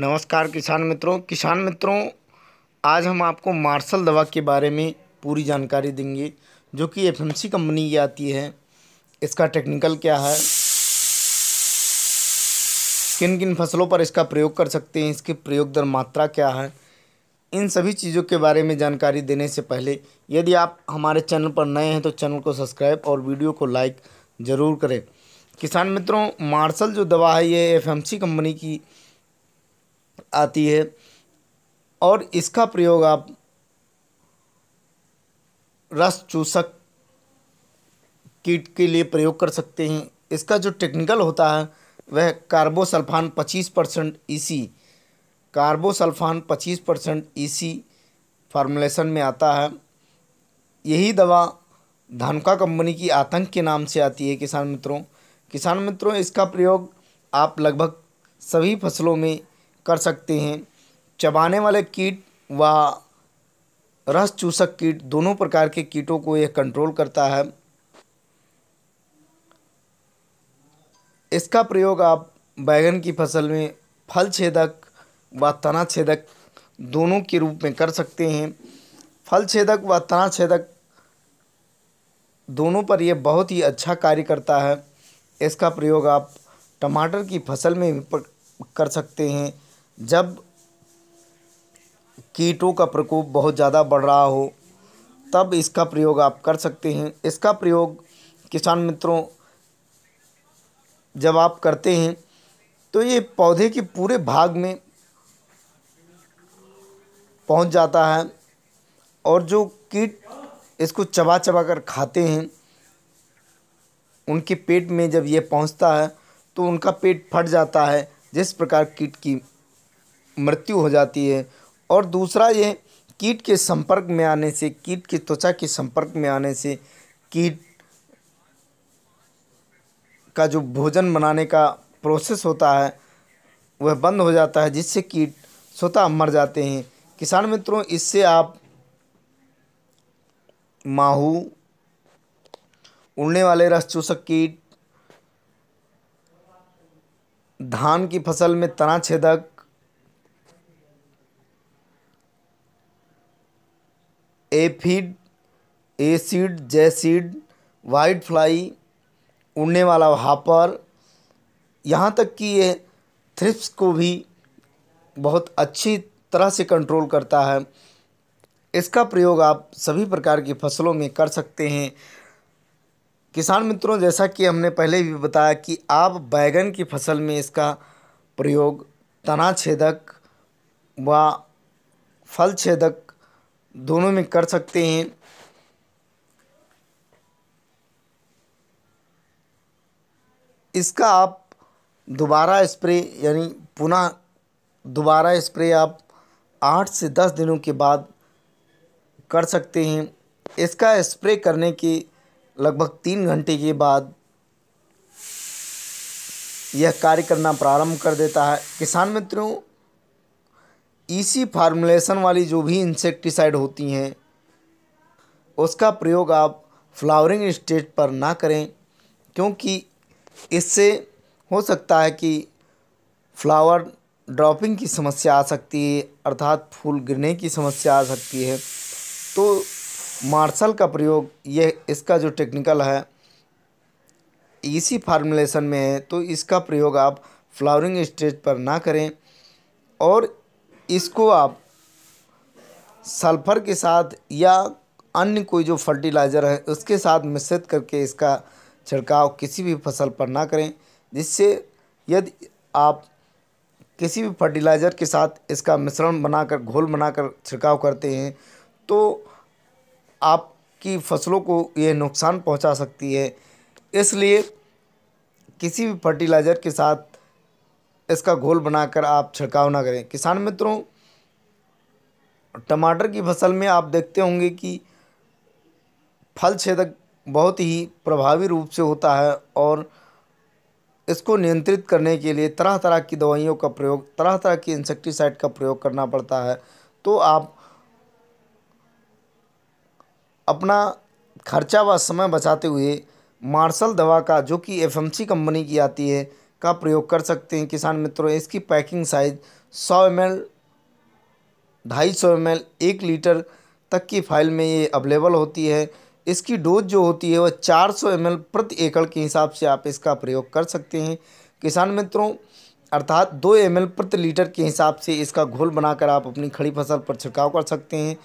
नमस्कार किसान मित्रों किसान मित्रों आज हम आपको मार्शल दवा के बारे में पूरी जानकारी देंगे जो कि एफएमसी कंपनी की आती है इसका टेक्निकल क्या है किन किन फसलों पर इसका प्रयोग कर सकते हैं इसके प्रयोग दर मात्रा क्या है इन सभी चीज़ों के बारे में जानकारी देने से पहले यदि आप हमारे चैनल पर नए हैं तो चैनल को सब्सक्राइब और वीडियो को लाइक ज़रूर करें किसान मित्रों मार्शल जो दवा है ये एफएमसी कंपनी की आती है और इसका प्रयोग आप रस चूसक कीट के लिए प्रयोग कर सकते हैं इसका जो टेक्निकल होता है वह कार्बोसल्फान पच्चीस परसेंट ई e कार्बोसल्फान पच्चीस परसेंट ई e फार्मुलेशन में आता है यही दवा धनका कंपनी की आतंक के नाम से आती है किसान मित्रों किसान मित्रों इसका प्रयोग आप लगभग सभी फसलों में कर सकते हैं चबाने वाले कीट व रस चूसक कीट दोनों प्रकार के कीटों को यह कंट्रोल करता है इसका प्रयोग आप बैगन की फसल में फल छेदक व तना छेदक दोनों के रूप में कर सकते हैं फल छेदक व तना छेदक दोनों पर यह बहुत ही अच्छा कार्य करता है इसका प्रयोग आप टमाटर की फसल में भी कर सकते हैं जब कीटों का प्रकोप बहुत ज़्यादा बढ़ रहा हो तब इसका प्रयोग आप कर सकते हैं इसका प्रयोग किसान मित्रों जब आप करते हैं तो ये पौधे के पूरे भाग में पहुंच जाता है और जो कीट इसको चबा चबा कर खाते हैं उनके पेट में जब ये पहुंचता है तो उनका पेट फट जाता है जिस प्रकार कीट की मृत्यु हो जाती है और दूसरा ये कीट के संपर्क में आने से कीट की त्वचा के संपर्क में आने से कीट का जो भोजन बनाने का प्रोसेस होता है वह बंद हो जाता है जिससे कीट स्वतः मर जाते हैं किसान मित्रों इससे आप माहू उड़ने वाले रस चूसक कीट धान की फसल में तना छेदक एफिड एसिड जैसिड वाइट फ्लाई उड़ने वाला हापर यहाँ तक कि ये थ्रिप्स को भी बहुत अच्छी तरह से कंट्रोल करता है इसका प्रयोग आप सभी प्रकार की फसलों में कर सकते हैं किसान मित्रों जैसा कि हमने पहले भी बताया कि आप बैगन की फसल में इसका प्रयोग तना छेदक व फल छेदक दोनों में कर सकते हैं इसका आप दोबारा स्प्रे यानी पुनः दोबारा स्प्रे आप आठ से दस दिनों के बाद कर सकते हैं इसका स्प्रे करने के लगभग तीन घंटे के बाद यह कार्य करना प्रारंभ कर देता है किसान मित्रों इसी फार्मुलेशन वाली जो भी इंसेक्टिसाइड होती हैं उसका प्रयोग आप फ्लावरिंग स्टेज पर ना करें क्योंकि इससे हो सकता है कि फ्लावर ड्रॉपिंग की समस्या आ सकती है अर्थात फूल गिरने की समस्या आ सकती है तो मार्शल का प्रयोग यह इसका जो टेक्निकल है इसी फार्मुलेशन में है तो इसका प्रयोग आप फ्लावरिंग स्टेज पर ना करें और इसको आप सल्फ़र के साथ या अन्य कोई जो फर्टिलाइज़र है उसके साथ मिश्रित करके इसका छिड़काव किसी भी फसल पर ना करें जिससे यदि आप किसी भी फर्टिलाइज़र के साथ इसका मिश्रण बनाकर घोल बनाकर छिड़काव करते हैं तो आपकी फसलों को ये नुकसान पहुंचा सकती है इसलिए किसी भी फर्टिलाइज़र के साथ इसका घोल बनाकर आप छिड़काव ना करें किसान मित्रों टमाटर की फसल में आप देखते होंगे कि फल छेदक बहुत ही प्रभावी रूप से होता है और इसको नियंत्रित करने के लिए तरह तरह की दवाइयों का प्रयोग तरह तरह की इंसेक्टिसाइड का प्रयोग करना पड़ता है तो आप अपना खर्चा व समय बचाते हुए मार्शल दवा का जो कि एफएमसी कंपनी की आती है का प्रयोग कर सकते हैं किसान मित्रों इसकी पैकिंग साइज सौ एम एल ढाई सौ एम एल एक लीटर तक की फाइल में ये अवेलेबल होती है इसकी डोज जो होती है वह चार सौ एम एल प्रति एकड़ के हिसाब से आप इसका प्रयोग कर सकते हैं किसान मित्रों अर्थात दो एम एल प्रति लीटर के हिसाब से इसका घोल बनाकर आप अपनी खड़ी फसल पर छिड़काव कर सकते हैं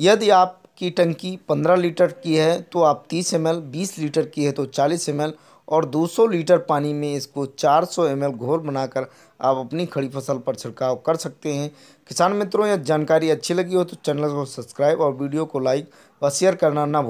यदि आपकी टंकी पंद्रह लीटर की है तो आप तीस एम एल बीस लीटर की है तो चालीस एम एल और 200 लीटर पानी में इसको 400 सौ घोल बनाकर आप अपनी खड़ी फसल पर छिड़काव कर सकते हैं किसान मित्रों यह जानकारी अच्छी लगी हो तो चैनल को सब्सक्राइब और वीडियो को लाइक व शेयर करना ना भूल